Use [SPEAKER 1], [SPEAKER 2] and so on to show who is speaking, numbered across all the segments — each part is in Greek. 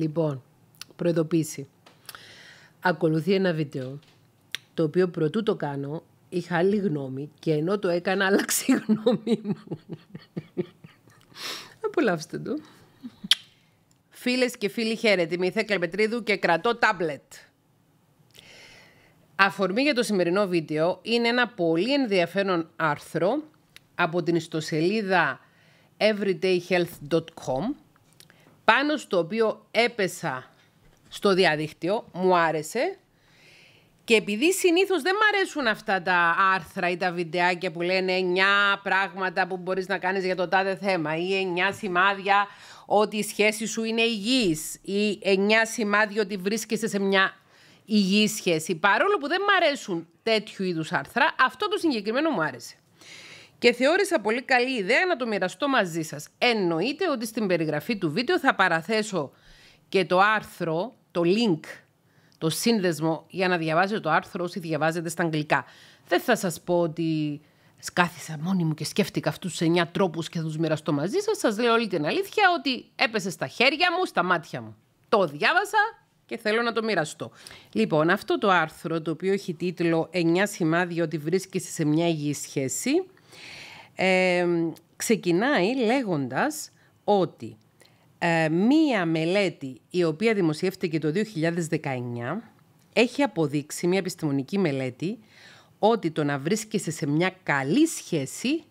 [SPEAKER 1] Λοιπόν, προειδοποίηση. Ακολουθεί ένα βίντεο, το οποίο προτού το κάνω, είχα άλλη γνώμη και ενώ το έκανα άλλαξε η γνώμη μου. Απολαύστε το. Φίλες και φίλοι χαίρετε, είμαι η Θέκλα και κρατώ τάμπλετ. Αφορμή για το σημερινό βίντεο είναι ένα πολύ ενδιαφέρον άρθρο από την ιστοσελίδα everydayhealth.com πάνω στο οποίο έπεσα στο διαδίκτυο, μου άρεσε. Και επειδή συνήθως δεν μ' αρέσουν αυτά τα άρθρα ή τα βιντεάκια που λένε 9 πράγματα που μπορείς να κάνεις για το τάδε θέμα ή 9 σημάδια ότι η σχέση σου είναι υγιής ή 9 σημάδια ότι βρίσκεσαι σε μια υγιή σχέση. Παρόλο που δεν μ' αρέσουν τέτοιου είδους άρθρα, αυτό το συγκεκριμένο μου άρεσε και θεώρησα πολύ καλή ιδέα να το μοιραστώ μαζί σας. Εννοείται ότι στην περιγραφή του βίντεο θα παραθέσω και το άρθρο, το link, το σύνδεσμο για να διαβάζετε το άρθρο όσοι διαβάζετε στα αγγλικά. Δεν θα σας πω ότι σκάθησα μόνη μου και σκέφτηκα αυτούς τους 9 τρόπους και θα τους μοιραστώ μαζί σας. Σας λέω όλη την αλήθεια ότι έπεσε στα χέρια μου, στα μάτια μου. Το διάβασα και θέλω να το μοιραστώ. Λοιπόν, αυτό το άρθρο το οποίο έχει τίτλο «9 σημάδια ότι βρίσκεσαι σε μια υγιή σχέση» ξεκινάει λέγοντας ότι ε, μία μελέτη η οποία δημοσιεύτηκε το 2019 έχει αποδείξει, μία επιστημονική μελέτη, ότι το να βρίσκεσαι σε μια καλή σχέση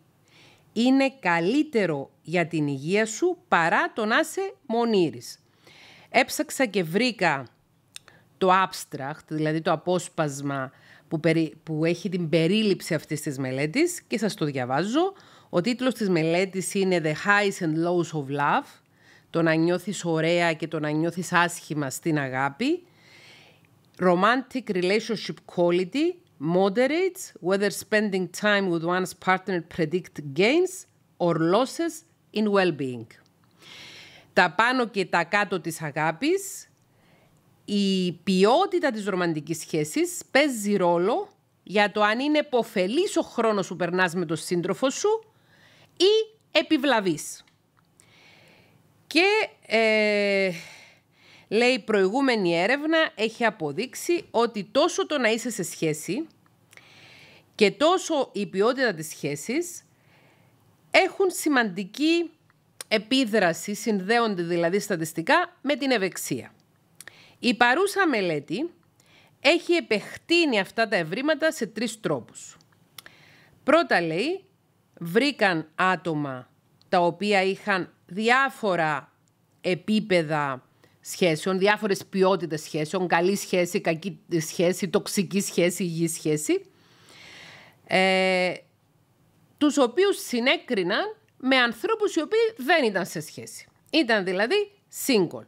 [SPEAKER 1] είναι καλύτερο για την υγεία σου παρά το να είσαι μονήρης. Έψαξα και βρήκα το abstract, δηλαδή το απόσπασμα που, περι, έχει την περίληψη αυτής της μελέτης και σας το διαβάζω. Ο τίτλος της μελέτης είναι «The Highs and Lows of Love», το να νιώθεις ωραία και το να νιώθεις άσχημα στην αγάπη. Romantic relationship quality moderates whether spending time with one's partner predict gains or losses in well-being. Τα πάνω και τα κάτω της αγάπης η ποιότητα της ρομαντικής σχέσης παίζει ρόλο για το αν είναι εποφελής ο χρόνος που περνάς με τον σύντροφο σου ή επιβλαβής. Και ε, λέει η προηγούμενη έρευνα έχει αποδείξει ότι τόσο το να είσαι σε σχέση και τόσο η ποιότητα της σχέσης έχουν σημαντική επίδραση, συνδέονται δηλαδή στατιστικά με την ευεξία. Η παρούσα μελέτη έχει επεκτείνει αυτά τα ευρήματα σε τρεις τρόπους. Πρώτα λέει, βρήκαν άτομα τα οποία είχαν διάφορα επίπεδα σχέσεων, διάφορες ποιότητες σχέσεων, καλή σχέση, κακή σχέση, τοξική σχέση, υγιή σχέση, ε, τους οποίους συνέκριναν με ανθρώπους οι οποίοι δεν ήταν σε σχέση. Ήταν δηλαδή single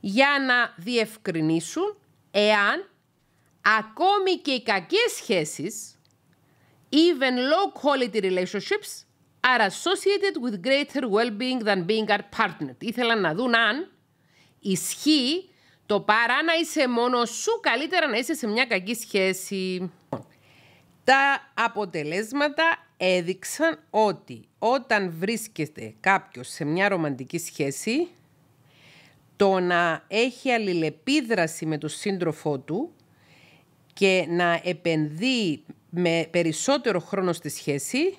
[SPEAKER 1] για να διευκρινίσουν εάν ακόμη και οι κακές σχέσεις, even low quality relationships, are associated with greater well-being than being our partner. Ήθελαν να δουν αν ισχύει το παρά να είσαι μόνος σου, καλύτερα να είσαι σε μια κακή σχέση. Τα αποτελέσματα έδειξαν ότι όταν βρίσκεται κάποιος σε μια ρομαντική σχέση, το να έχει αλληλεπίδραση με τον σύντροφό του και να επενδύει με περισσότερο χρόνο στη σχέση,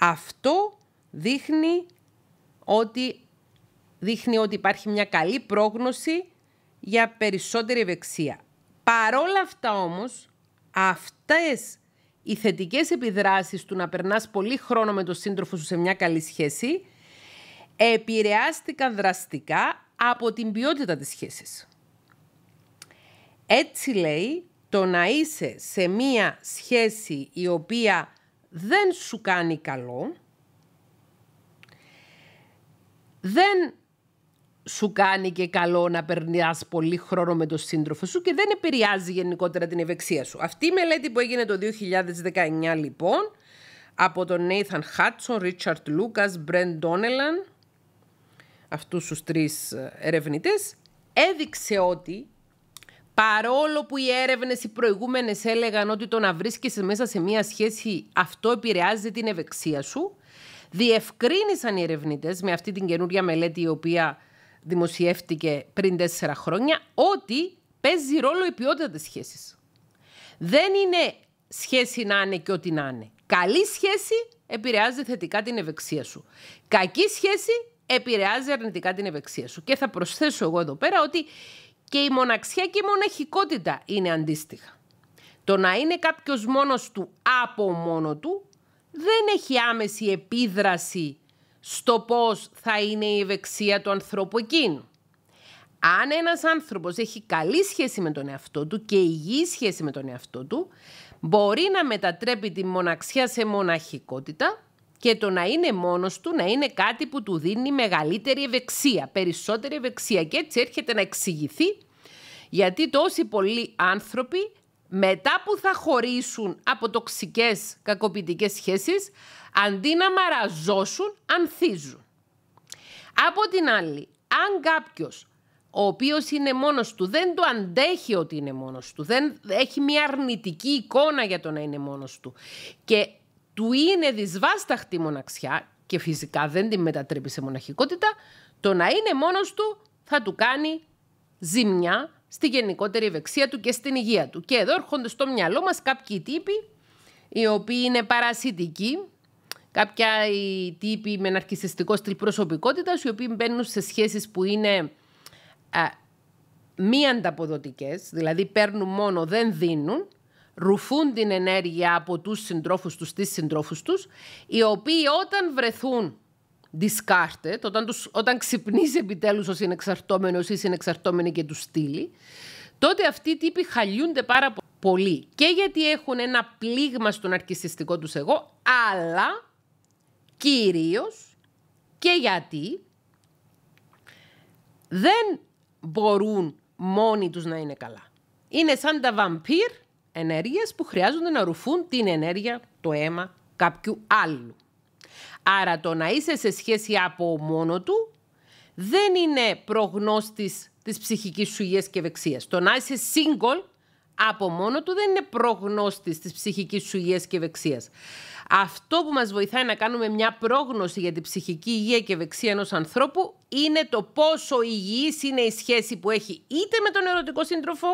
[SPEAKER 1] αυτό δείχνει ότι, δείχνει ότι υπάρχει μια καλή πρόγνωση για περισσότερη ευεξία. Παρόλα αυτά όμως, αυτές οι θετικές επιδράσεις του να περνάς πολύ χρόνο με τον σύντροφο σου σε μια καλή σχέση επηρεάστηκαν δραστικά από την ποιότητα της σχέσης. Έτσι λέει, το να είσαι σε μία σχέση η οποία δεν σου κάνει καλό, δεν σου κάνει και καλό να περνάς πολύ χρόνο με τον σύντροφο σου και δεν επηρεάζει γενικότερα την ευεξία σου. Αυτή η μελέτη που έγινε το 2019 λοιπόν από τον Nathan Hudson, Richard Lucas, Brent Donnellan αυτούς τους τρεις ε, ερευνητές, έδειξε ότι παρόλο που οι έρευνες οι προηγούμενες έλεγαν ότι το να βρίσκεσαι μέσα σε μία σχέση αυτό επηρεάζει την ευεξία σου, διευκρίνησαν οι ερευνητές με αυτή την καινούρια μελέτη η οποία δημοσιεύτηκε πριν τέσσερα χρόνια, ότι παίζει ρόλο η ποιότητα της σχέσης. Δεν είναι σχέση να είναι και ό,τι να είναι. Καλή σχέση επηρεάζει θετικά την ευεξία σου. Κακή σχέση επηρεάζει αρνητικά την ευεξία σου. Και θα προσθέσω εγώ εδώ πέρα ότι και η μοναξιά και η μοναχικότητα είναι αντίστοιχα. Το να είναι κάποιος μόνος του από μόνο του δεν έχει άμεση επίδραση στο πώς θα είναι η ευεξία του ανθρώπου εκείνου. Αν ένας άνθρωπος έχει καλή σχέση με τον εαυτό του και υγιή σχέση με τον εαυτό του, μπορεί να μετατρέπει τη μοναξιά σε μοναχικότητα και το να είναι μόνος του να είναι κάτι που του δίνει μεγαλύτερη ευεξία, περισσότερη ευεξία και έτσι έρχεται να εξηγηθεί γιατί τόσοι πολλοί άνθρωποι μετά που θα χωρίσουν από τοξικές κακοποιητικές σχέσεις, αντί να μαραζώσουν, ανθίζουν. Από την άλλη, αν κάποιος ο οποίος είναι μόνος του, δεν το αντέχει ότι είναι μόνος του, δεν έχει μια αρνητική εικόνα για το να είναι μόνος του και του είναι δυσβάσταχτη μοναξιά και φυσικά δεν την μετατρέπει σε μοναχικότητα, το να είναι μόνος του θα του κάνει ζημιά στη γενικότερη ευεξία του και στην υγεία του. Και εδώ έρχονται στο μυαλό μας κάποιοι τύποι οι οποίοι είναι παρασιτικοί, κάποια τύποι με ναρκισιστικό στυλ προσωπικότητας, οι οποίοι μπαίνουν σε σχέσεις που είναι α, μη ανταποδοτικές, δηλαδή παίρνουν μόνο, δεν δίνουν, ρουφούν την ενέργεια από τους συντρόφους τους, τις συντρόφους τους, οι οποίοι όταν βρεθούν discarded, όταν, τους, όταν ξυπνήσει επιτέλους ο συνεξαρτώμενος ή συνεξαρτώμενη και τους στείλει, τότε αυτοί οι τύποι χαλιούνται πάρα πολύ. Και γιατί έχουν ένα πλήγμα στον αρκισιστικό τους εγώ, αλλά κυρίως και γιατί δεν μπορούν μόνοι τους να είναι καλά. Είναι σαν τα βαμπύρ ενέργειας που χρειάζονται να ρουφούν την ενέργεια, το αίμα κάποιου άλλου. Άρα το να είσαι σε σχέση από μόνο του δεν είναι προγνώστης της ψυχικής σου υγείας και ευεξίας. Το να είσαι single από μόνο του δεν είναι προγνώστης της ψυχικής σου υγείας και ευεξίας. Αυτό που μας βοηθάει να κάνουμε μια πρόγνωση για την ψυχική υγεία και ευεξία ενός ανθρώπου είναι το πόσο υγιής είναι η σχέση που έχει είτε με τον ερωτικό σύντροφο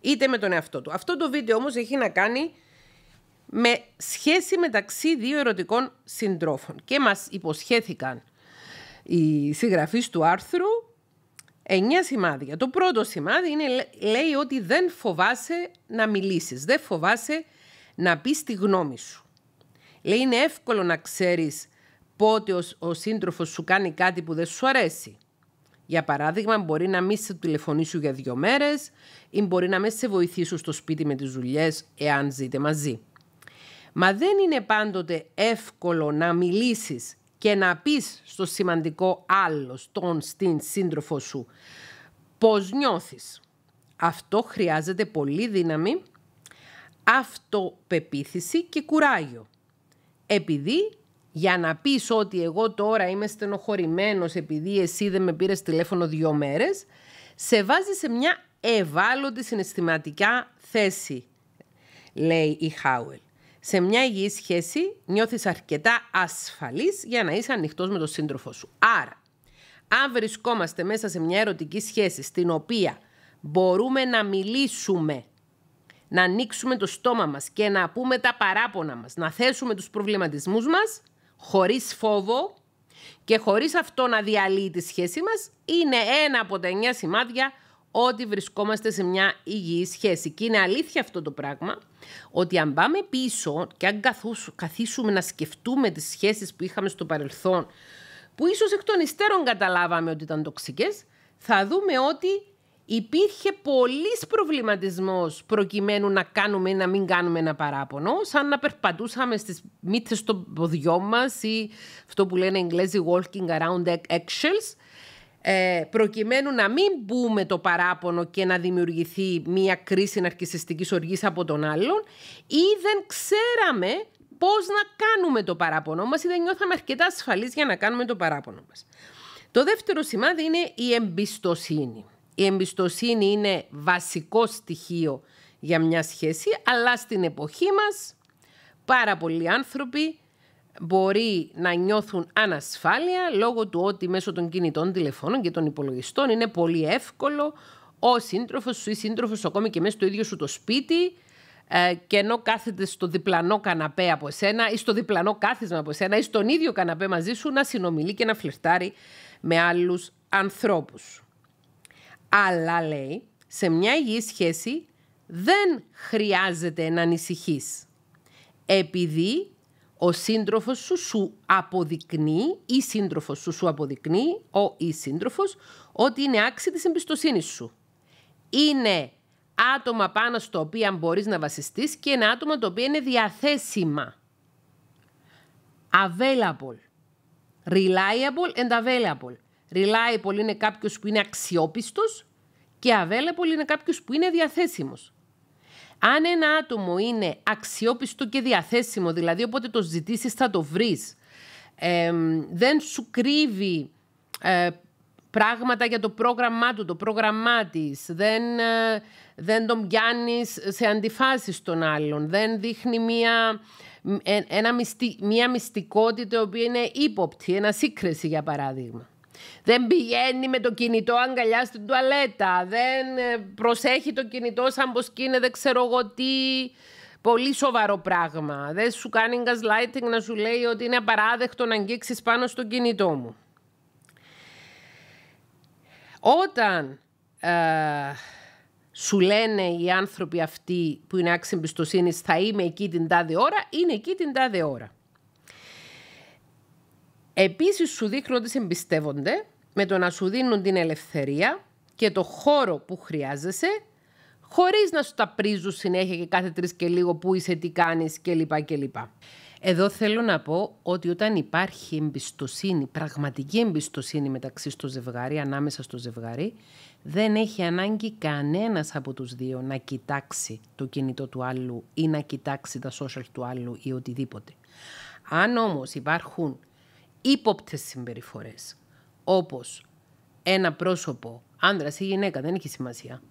[SPEAKER 1] είτε με τον εαυτό του. Αυτό το βίντεο όμως έχει να κάνει με σχέση μεταξύ δύο ερωτικών συντρόφων και μας υποσχέθηκαν οι συγγραφείς του άρθρου εννιά σημάδια. Το πρώτο σημάδι είναι, λέει ότι δεν φοβάσαι να μιλήσεις, δεν φοβάσαι να πεις τη γνώμη σου. Λέει είναι εύκολο να ξέρεις πότε ο, ο σύντροφος σου κάνει κάτι που δεν σου αρέσει. Για παράδειγμα, μπορεί να μην σε τηλεφωνήσουν για δύο μέρες ή μπορεί να μην σε βοηθήσουν στο σπίτι με τις δουλειές, εάν ζείτε μαζί. Μα δεν είναι πάντοτε εύκολο να μιλήσεις και να πεις στο σημαντικό άλλο, στον στην σύντροφο σου, πώς νιώθεις. Αυτό χρειάζεται πολύ δύναμη, αυτοπεποίθηση και κουράγιο. Επειδή για να πεις ότι εγώ τώρα είμαι στενοχωρημένος επειδή εσύ δεν με πήρες τηλέφωνο δύο μέρες, σε βάζει σε μια ευάλωτη συναισθηματικά θέση, λέει η Χάουελ. Σε μια υγιή σχέση νιώθεις αρκετά ασφαλής για να είσαι ανοιχτός με τον σύντροφό σου. Άρα, αν βρισκόμαστε μέσα σε μια ερωτική σχέση στην οποία μπορούμε να μιλήσουμε, να ανοίξουμε το στόμα μας και να πούμε τα παράπονα μας, να θέσουμε τους προβληματισμούς μας, χωρίς φόβο και χωρίς αυτό να διαλύει τη σχέση μας, είναι ένα από τα εννιά σημάδια ότι βρισκόμαστε σε μια υγιή σχέση. Και είναι αλήθεια αυτό το πράγμα, ότι αν πάμε πίσω και αν καθίσουμε να σκεφτούμε τις σχέσεις που είχαμε στο παρελθόν, που ίσως εκ των υστέρων καταλάβαμε ότι ήταν τοξικές, θα δούμε ότι υπήρχε πολλής προβληματισμός προκειμένου να κάνουμε ή να μην κάνουμε ένα παράπονο, σαν να περπατούσαμε στις μύτες των ποδιών μας ή αυτό που λένε Εγγλέζοι walking around eggshells, ε, προκειμένου να μην μπούμε το παράπονο και να δημιουργηθεί μία κρίση ναρκιστική οργής από τον άλλον ή δεν ξέραμε πώς να κάνουμε το παράπονο μας ή δεν νιώθαμε αρκετά ασφαλείς για να κάνουμε το παράπονο μας. Το δεύτερο σημάδι είναι η εμπιστοσύνη η εμπιστοσύνη είναι βασικό στοιχείο για μια σχέση, αλλά στην εποχή μας πάρα πολλοί άνθρωποι μπορεί να νιώθουν ανασφάλεια λόγω του ότι μέσω των κινητών τηλεφώνων και των υπολογιστών είναι πολύ εύκολο ο σύντροφος σου ή σύντροφος ακόμη και μέσα στο ίδιο σου το σπίτι ε, και ενώ κάθεται στο διπλανό καναπέ από σένα ή στο διπλανό κάθισμα από σένα ή στον ίδιο καναπέ μαζί σου να συνομιλεί και να φλερτάρει με άλλους ανθρώπους. Αλλά λέει, σε μια υγιή σχέση δεν χρειάζεται να ανησυχείς. Επειδή ο σύντροφος σου σου αποδεικνύει ή σύντροφος σου σου αποδεικνύει ο ή σύντροφος, ότι είναι άξι της εμπιστοσύνης σου. Είναι άτομα πάνω στο οποίο μπορείς να βασιστείς και είναι άτομα το οποίο είναι διαθέσιμα. Available. Reliable and available. Reliable είναι κάποιος που είναι αξιόπιστος και available είναι κάποιος που είναι διαθέσιμος. Αν ένα άτομο είναι αξιόπιστο και διαθέσιμο, δηλαδή όποτε το ζητήσεις θα το βρεις, δεν σου κρύβει ε, πράγματα για το πρόγραμμά του, το πρόγραμμά της, δεν, ε, δεν τον πιάνεις σε αντιφάσεις των άλλων, δεν δείχνει μία. Ε, μία μυστικότητα η οποία είναι ύποπτη, ένα σύγκριση για παράδειγμα. Δεν πηγαίνει με το κινητό αγκαλιά στην τουαλέτα. Δεν ε, προσέχει το κινητό σαν πως είναι δεν ξέρω εγώ τι. Πολύ σοβαρό πράγμα. Δεν σου κάνει gaslighting να σου λέει ότι είναι απαράδεκτο να αγγίξεις πάνω στο κινητό μου. Όταν ε, σου λένε οι άνθρωποι αυτοί που είναι άξιοι εμπιστοσύνης θα είμαι εκεί την τάδε ώρα, είναι εκεί την τάδε ώρα. Επίσης, σου δείχνουν ότι σε εμπιστεύονται με το να σου δίνουν την ελευθερία και το χώρο που χρειάζεσαι, χωρίς να σου τα πρίζουν συνέχεια και κάθε τρεις και λίγο που είσαι, τι κάνεις κλπ. κλπ. Εδώ θέλω να πω ότι όταν υπάρχει εμπιστοσύνη, πραγματική εμπιστοσύνη μεταξύ στο ζευγάρι, ανάμεσα στο ζευγάρι, δεν έχει ανάγκη κανένας από τους δύο να κοιτάξει το κινητό του άλλου ή να κοιτάξει τα social του άλλου ή οτιδήποτε. Αν όμως υπάρχουν ύποπτες συμπεριφορές. Όπως ένα πρόσωπο, άντρας ή γυναίκα, δεν έχει σημασία,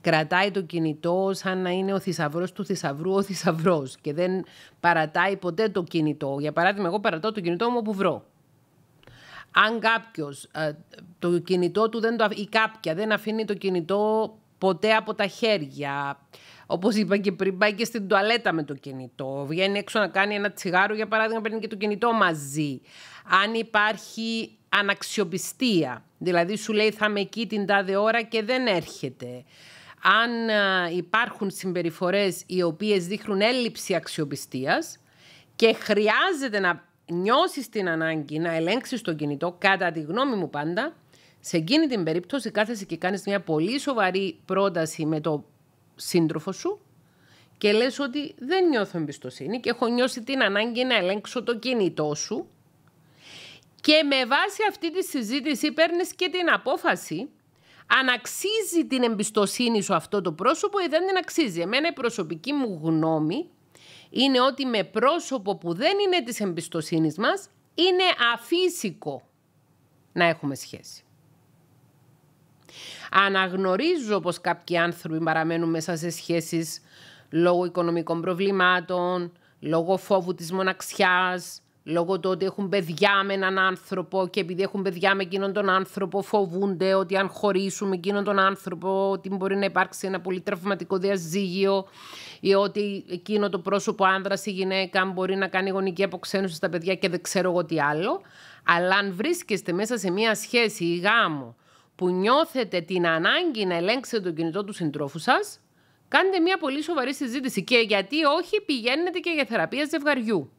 [SPEAKER 1] κρατάει το κινητό σαν να είναι ο θησαυρός του θησαυρού ο θησαυρός και δεν παρατάει ποτέ το κινητό. Για παράδειγμα, εγώ παρατάω το κινητό μου όπου βρω. Αν κάποιος ε, το κινητό του δεν το, ή κάποια δεν αφήνει το κινητό ποτέ από τα χέρια. Όπως είπα και πριν, πάει και στην τουαλέτα με το κινητό. Βγαίνει έξω να κάνει ένα τσιγάρο, για παράδειγμα, παίρνει και το κινητό μαζί. Αν υπάρχει αναξιοπιστία, δηλαδή σου λέει θα είμαι εκεί την τάδε ώρα και δεν έρχεται. Αν υπάρχουν συμπεριφορές οι οποίες δείχνουν έλλειψη αξιοπιστίας και χρειάζεται να νιώσεις την ανάγκη να ελέγξεις το κινητό, κατά τη γνώμη μου πάντα, σε εκείνη την περίπτωση κάθεσαι και κάνεις μια πολύ σοβαρή πρόταση με το σύντροφο σου και λες ότι δεν νιώθω εμπιστοσύνη και έχω νιώσει την ανάγκη να ελέγξω το κινητό σου και με βάση αυτή τη συζήτηση παίρνεις και την απόφαση αν αξίζει την εμπιστοσύνη σου αυτό το πρόσωπο ή δεν την αξίζει. Εμένα η προσωπική μου γνώμη είναι ότι με πρόσωπο που δεν είναι της εμπιστοσύνης μας είναι αφύσικο να έχουμε σχέση. Αναγνωρίζω πως κάποιοι άνθρωποι παραμένουν μέσα σε σχέσεις λόγω οικονομικών προβλημάτων, λόγω φόβου της μοναξιάς, λόγω του ότι έχουν παιδιά με έναν άνθρωπο και επειδή έχουν παιδιά με εκείνον τον άνθρωπο φοβούνται ότι αν χωρίσουν με εκείνον τον άνθρωπο ότι μπορεί να υπάρξει ένα πολύ τραυματικό διαζύγιο ή ότι εκείνο το πρόσωπο άνδρας ή γυναίκα μπορεί να κάνει γονική αποξένωση στα παιδιά και δεν ξέρω εγώ τι άλλο. Αλλά αν βρίσκεστε μέσα σε μια σχέση ή γάμο που νιώθετε την ανάγκη να ελέγξετε τον κινητό του συντρόφου σας, κάντε μια πολύ σοβαρή συζήτηση. Και γιατί όχι, πηγαίνετε και για θεραπεία ζευγαριού.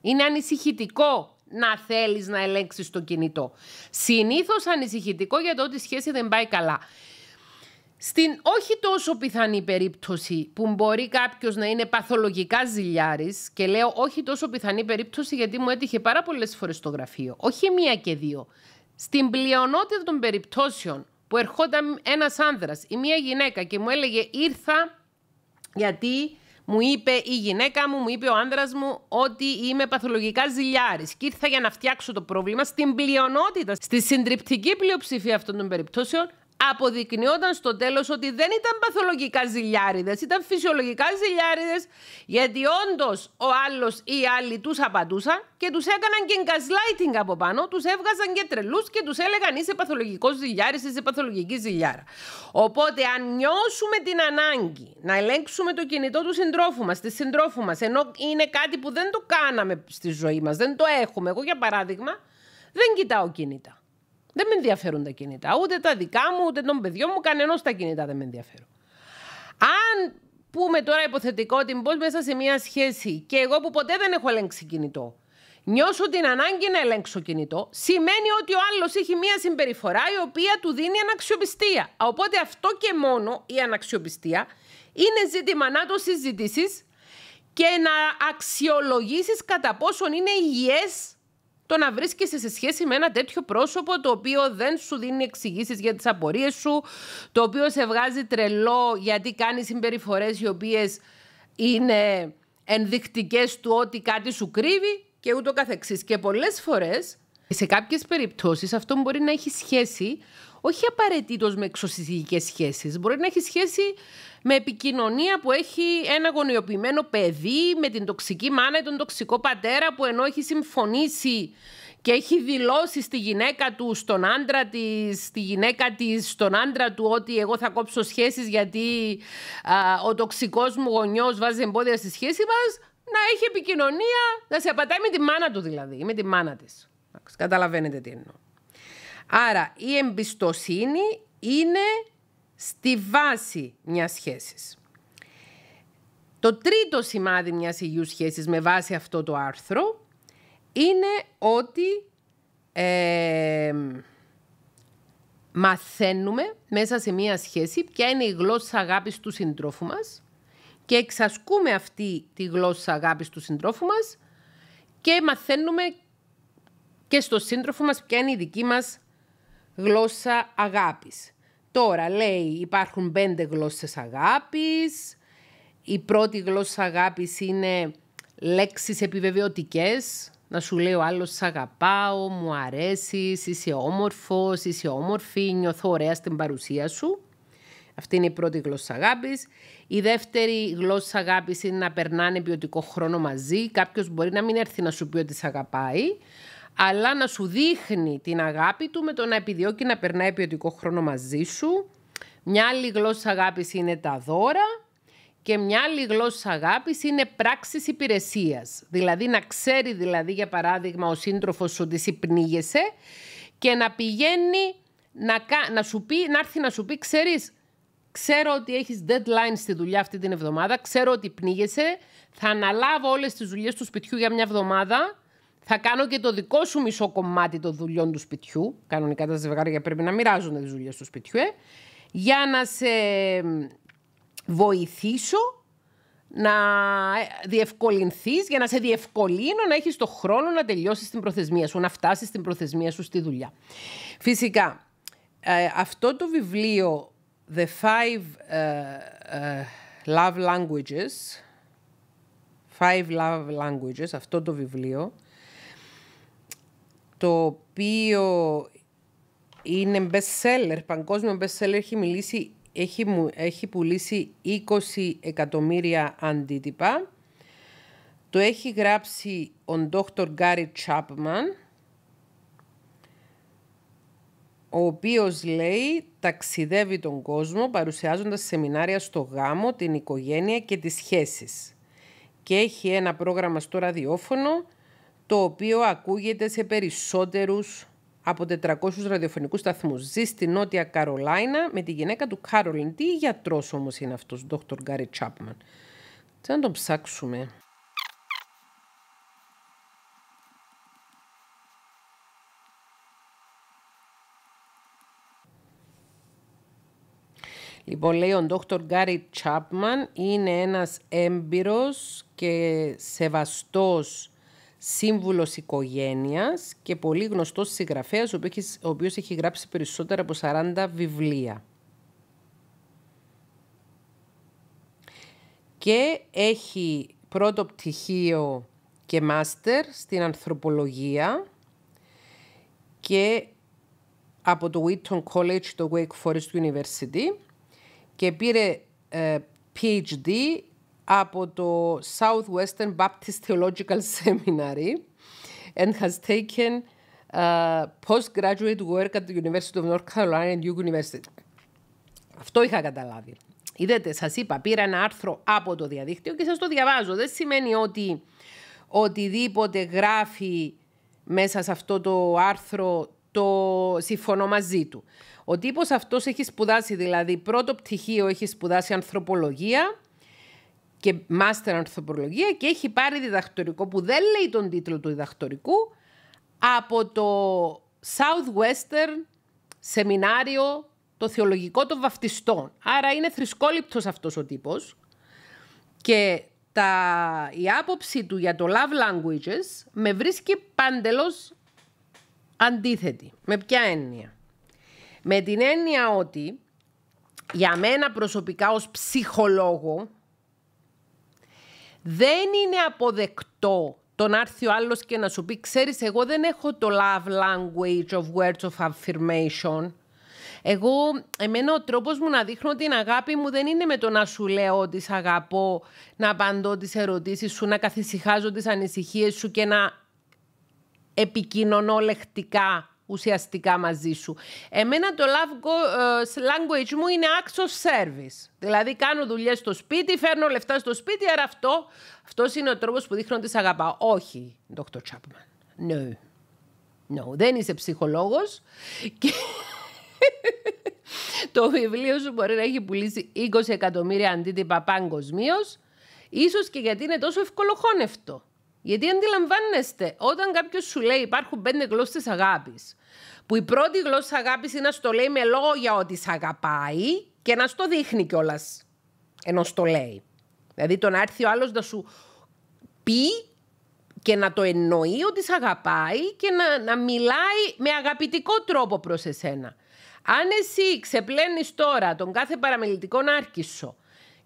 [SPEAKER 1] Είναι ανησυχητικό να θέλεις να ελέγξεις το κινητό. Συνήθως ανησυχητικό για το ότι η σχέση δεν πάει καλά. Στην όχι τόσο πιθανή περίπτωση που μπορεί κάποιος να είναι παθολογικά ζηλιάρης, και λέω όχι τόσο πιθανή περίπτωση γιατί μου έτυχε πάρα πολλές φορές στο γραφείο, όχι μία και δύο. Στην πλειονότητα των περιπτώσεων που ερχόταν ένας άνδρας ή μία γυναίκα και μου έλεγε ήρθα γιατί μου είπε η γυναίκα μου, μου είπε ο άνδρας μου ότι είμαι παθολογικά ζηλιάρης και ήρθα για να φτιάξω το πρόβλημα στην πλειονότητα, στη συντριπτική πλειοψηφία αυτών των περιπτώσεων αποδεικνύονταν στο τέλος ότι δεν ήταν παθολογικά ζηλιάριδες, ήταν φυσιολογικά ζηλιάριδες, γιατί όντως ο άλλος ή οι άλλοι τους απαντούσαν και τους έκαναν και gaslighting από πάνω, τους έβγαζαν και τρελούς και τους έλεγαν είσαι παθολογικός ζηλιάρης, είσαι παθολογική ζηλιάρα. Οπότε αν νιώσουμε την ανάγκη να ελέγξουμε το κινητό του συντρόφου μας, της συντρόφου μας, ενώ είναι κάτι που δεν το κάναμε στη ζωή μας, δεν το έχουμε. Εγώ για παράδειγμα δεν κοιτάω κινητά. Δεν με ενδιαφέρουν τα κινητά. Ούτε τα δικά μου, ούτε των παιδιών μου, κανένα τα κινητά δεν με ενδιαφέρουν. Αν πούμε τώρα υποθετικό ότι μπω μέσα σε μια σχέση και εγώ που ποτέ δεν έχω ελέγξει κινητό, νιώσω την ανάγκη να ελέγξω κινητό, σημαίνει ότι ο άλλος έχει μια συμπεριφορά η οποία του δίνει αναξιοπιστία. Οπότε αυτό και μόνο η αναξιοπιστία είναι ζήτημα να το συζητήσεις και να αξιολογήσεις κατά πόσον είναι υγιές το να βρίσκεσαι σε σχέση με ένα τέτοιο πρόσωπο το οποίο δεν σου δίνει εξηγήσεις για τις απορίες σου, το οποίο σε βγάζει τρελό γιατί κάνεις συμπεριφορές οι οποίες είναι ενδεικτικές του ότι κάτι σου κρύβει και ούτω καθεξής. Και πολλές φορές σε κάποιες περιπτώσεις αυτό μπορεί να έχει σχέση όχι απαραίτητος με εξωσυζυγικέ σχέσεις. Μπορεί να έχει σχέση με επικοινωνία που έχει ένα γονιοποιημένο παιδί, με την τοξική μάνα ή τον τοξικό πατέρα που ενώ έχει συμφωνήσει και έχει δηλώσει στη γυναίκα του, στον άντρα της, στη γυναίκα της, στον άντρα του ότι εγώ θα κόψω σχέσεις γιατί ο τοξικός μου γονιός βάζει εμπόδια στη σχέση μας, να έχει επικοινωνία, να σε απατάει με τη μάνα του δηλαδή, με τη μάνα της. Καταλαβαίνετε τι εννοώ. Άρα η εμπιστοσύνη είναι στη βάση μιας σχέσης. Το τρίτο σημάδι μιας υγιούς σχέσης με βάση αυτό το άρθρο είναι ότι ε, μαθαίνουμε μέσα σε μία σχέση ποια είναι η γλώσσα αγάπης του συντρόφου μας και εξασκούμε αυτή τη γλώσσα αγάπης του συντρόφου μας και μαθαίνουμε και στο σύντροφο μας ποια είναι η δική μας γλώσσα αγάπης. Τώρα λέει υπάρχουν πέντε γλώσσες αγάπης. Η πρώτη γλώσσα αγάπης είναι λέξεις επιβεβαιωτικές. Να σου λέει ο άλλος σ' αγαπάω, μου αρέσεις, είσαι όμορφος, είσαι όμορφη, νιώθω ωραία στην παρουσία σου. Αυτή είναι η πρώτη γλώσσα αγάπης. Η δεύτερη γλώσσα αγάπης είναι να περνάνε ποιοτικό χρόνο μαζί. Κάποιος μπορεί να μην έρθει να σου πει ότι σε αγαπάει, αλλά να σου δείχνει την αγάπη του με το να επιδιώκει να περνάει ποιοτικό χρόνο μαζί σου. Μια άλλη γλώσσα αγάπης είναι τα δώρα και μια άλλη γλώσσα αγάπης είναι πράξεις υπηρεσίας. Δηλαδή να ξέρει δηλαδή για παράδειγμα ο σύντροφος σου ότι συμπνίγεσαι και να πηγαίνει να, να, σου πει, να έρθει να σου πει ξέρεις Ξέρω ότι έχεις deadline στη δουλειά αυτή την εβδομάδα, ξέρω ότι πνίγεσαι, θα αναλάβω όλες τις δουλειές του σπιτιού για μια εβδομάδα θα κάνω και το δικό σου μισό κομμάτι των δουλειών του σπιτιού. Κανονικά τα ζευγάρια πρέπει να μοιράζονται τις δουλειές του σπιτιού, ε, για να σε βοηθήσω να ε, διευκολυνθείς, για να σε διευκολύνω να έχεις το χρόνο να τελειώσεις την προθεσμία σου, να φτάσεις την προθεσμία σου στη δουλειά. Φυσικά, ε, αυτό το βιβλίο The Five ε, Love Languages, Five Love Languages, αυτό το βιβλίο, το οποίο είναι best seller, παγκόσμιο best seller, έχει, μιλήσει, έχει, έχει πουλήσει 20 εκατομμύρια αντίτυπα. Το έχει γράψει ο Dr. Gary Chapman, ο οποίος λέει ταξιδεύει τον κόσμο παρουσιάζοντας σεμινάρια στο γάμο, την οικογένεια και τις σχέσεις. Και έχει ένα πρόγραμμα στο ραδιόφωνο το οποίο ακούγεται σε περισσότερους από 400 ραδιοφωνικούς σταθμούς. Ζει στη Νότια Καρολάινα με τη γυναίκα του Κάρολιν. Τι γιατρός όμως είναι αυτός, Dr. Gary Chapman. Τι να τον ψάξουμε. Λοιπόν, λέει ο Dr. Gary Chapman είναι ένας έμπειρος και σεβαστός σύμβουλος οικογένειας και πολύ γνωστός συγγραφέας, ο οποίος έχεις γράψει περισσότερα από 40 βιβλία. Και έχει πρώτο πτυχίο και μάστερ στην ανθρωπολογία και από το Wheaton College, το Wake Forest University και πήρε ε, PhD από το Southwestern Baptist Theological Seminary and has taken uh, postgraduate work at the University of North Carolina and Duke University. Αυτό είχα καταλάβει. Είδατε, σας είπα, πήρα ένα άρθρο από το διαδίκτυο και σας το διαβάζω. Δεν σημαίνει ότι οτιδήποτε γράφει μέσα σε αυτό το άρθρο το συμφωνώ μαζί του. Ο τύπος αυτός έχει σπουδάσει, δηλαδή πρώτο πτυχίο έχει σπουδάσει ανθρωπολογία, και μάστερ ανθρωπολογία και έχει πάρει διδακτορικό που δεν λέει τον τίτλο του διδακτορικού από το Southwestern σεμινάριο το θεολογικό των βαφτιστών. Άρα είναι θρησκόληπτος αυτός ο τύπος και τα, η άποψη του για το love languages με βρίσκει παντελώς αντίθετη. Με ποια έννοια. Με την έννοια ότι για μένα προσωπικά ως ψυχολόγο δεν είναι αποδεκτό το να έρθει ο άλλος και να σου πει: Ξέρεις, εγώ δεν έχω το love language of words of affirmation. Εγώ, εμένα ο τρόπος μου να δείχνω την αγάπη μου δεν είναι με το να σου λέω ότι σ' αγαπώ, να απαντώ τις ερωτήσεις σου, να καθησυχάζω τις ανησυχίες σου και να επικοινωνώ λεκτικά ουσιαστικά μαζί σου. Εμένα το love ε, language μου είναι acts of service. Δηλαδή κάνω δουλειές στο σπίτι, φέρνω λεφτά στο σπίτι, άρα αυτό αυτός είναι ο τρόπος που δείχνω ότι σε αγαπάω. Όχι, Dr. Chapman. No. No, δεν είσαι ψυχολόγος. Και... το βιβλίο σου μπορεί να έχει πουλήσει 20 εκατομμύρια αντίτυπα παγκοσμίως. Ίσως και γιατί είναι τόσο ευκολοχώνευτο. Γιατί αντιλαμβάνεστε, όταν κάποιος σου λέει υπάρχουν πέντε γλώσσες αγάπης, που η πρώτη γλώσσα αγάπης είναι να στο λέει με λόγια ότι σε αγαπάει και να στο δείχνει κιόλας ενώ το λέει. Δηλαδή το να έρθει ο άλλος να σου πει και να το εννοεί ότι σε αγαπάει και να, να μιλάει με αγαπητικό τρόπο προς εσένα. Αν εσύ ξεπλένεις τώρα τον κάθε παραμελητικό άρκισο